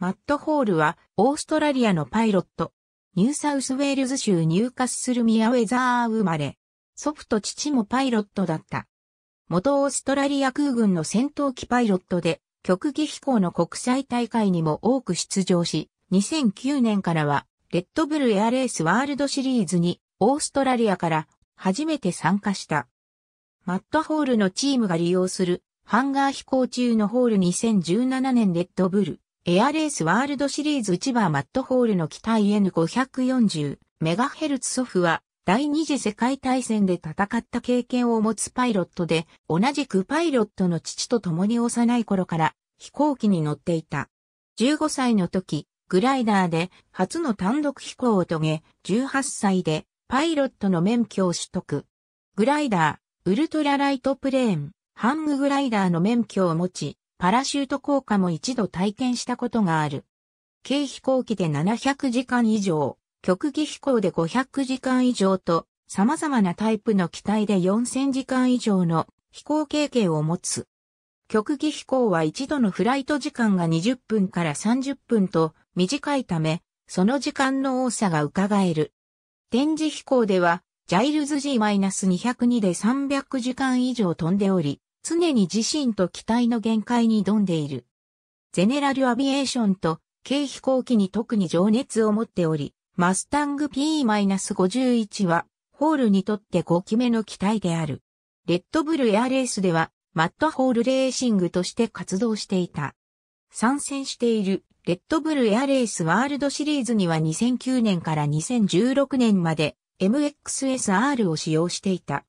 マット・ホールは、オーストラリアのパイロット。ニューサウスウェールズ州ニューカスミアウェザー生まれ。祖父と父もパイロットだった。元オーストラリア空軍の戦闘機パイロットで、極技飛行の国際大会にも多く出場し、2009年からは、レッドブルエアレースワールドシリーズに、オーストラリアから初めて参加した。マットホールのチームが利用するハンガー飛行中のホール2017年レッドブルエアレースワールドシリーズ千葉マットホールの機体 N540 メガヘルツ祖父は第二次世界大戦で戦った経験を持つパイロットで、同じくパイロットの父と共に幼い頃から飛行機に乗っていた。15歳の時、グライダーで初の単独飛行を遂げ、18歳でパイロットの免許を取得。グライダー、ウルトラライトプレーン、ハンググライダーの免許を持ち、パラシュート効果も一度体験したことがある。軽飛行機で700時間以上、極技飛行で500時間以上と、様々なタイプの機体で4000時間以上の飛行経験を持つ。極技飛行は一度のフライト時間が20分から30分と短いため、その時間の多さが伺える。展示飛行では、ジャイルズ G-202 で300時間以上飛んでおり、常に自身と機体の限界に挑んでいる。ゼネラルアビエーションと軽飛行機に特に情熱を持っており、マスタング P-51 は、ホールにとって5機目の機体である。レッドブルエアレースでは、マットホールレーシングとして活動していた。参戦している、レッドブルエアレースワールドシリーズには2009年から2016年まで、MXSR を使用していた。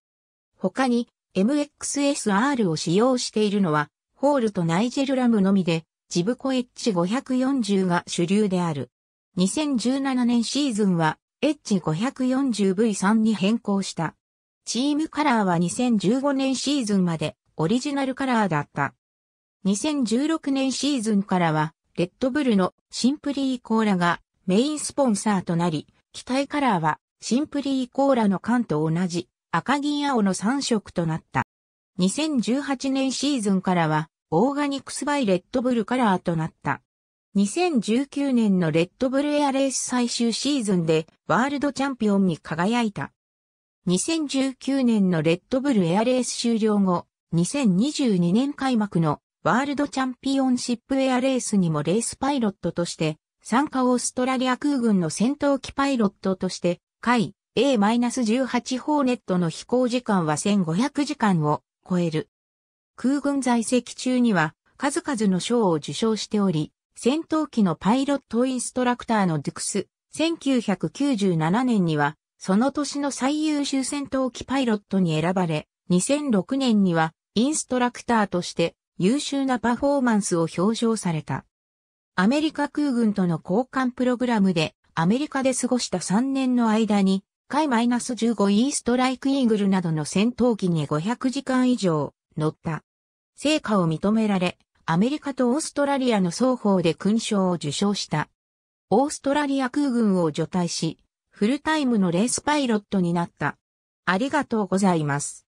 他に、MXSR を使用しているのは、ホールとナイジェルラムのみで、ジブコエッジ540が主流である。2017年シーズンは、エッジ 540V3 に変更した。チームカラーは2015年シーズンまでオリジナルカラーだった。2016年シーズンからは、レッドブルのシンプリーコーラがメインスポンサーとなり、機体カラーはシンプリーコーラの缶と同じ赤銀青の3色となった。2018年シーズンからは、オーガニックスバイレッドブルカラーとなった。2019年のレッドブルエアレース最終シーズンでワールドチャンピオンに輝いた。2019年のレッドブルエアレース終了後、2022年開幕のワールドチャンピオンシップエアレースにもレースパイロットとして、参加オーストラリア空軍の戦闘機パイロットとして、会、A-18 ホーネットの飛行時間は1500時間を超える。空軍在籍中には数々の賞を受賞しており、戦闘機のパイロットインストラクターのデュクス、1997年には、その年の最優秀戦闘機パイロットに選ばれ、2006年にはインストラクターとして優秀なパフォーマンスを表彰された。アメリカ空軍との交換プログラムでアメリカで過ごした3年の間に回 -15 イーストライクイーグルなどの戦闘機に500時間以上乗った。成果を認められ、アメリカとオーストラリアの双方で勲章を受章した。オーストラリア空軍を除隊し、フルタイムのレースパイロットになった。ありがとうございます。